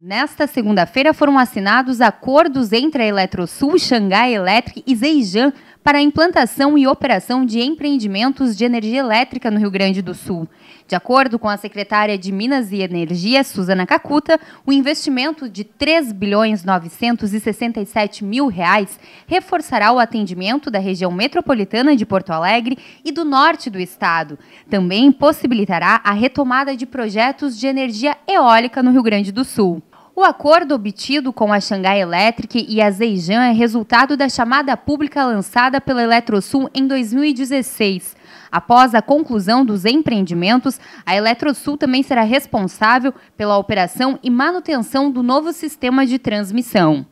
Nesta segunda-feira foram assinados acordos entre a Eletrosul, Xangai Electric e Zeijan para a implantação e operação de empreendimentos de energia elétrica no Rio Grande do Sul. De acordo com a secretária de Minas e Energia, Suzana Cacuta, o investimento de 3 bilhões 967 mil reais reforçará o atendimento da região metropolitana de Porto Alegre e do norte do estado. Também possibilitará a retomada de projetos de energia eólica no Rio Grande do Sul. O acordo obtido com a Xangai Electric e a Zeijan é resultado da chamada pública lançada pela Eletrosul em 2016. Após a conclusão dos empreendimentos, a Eletrosul também será responsável pela operação e manutenção do novo sistema de transmissão.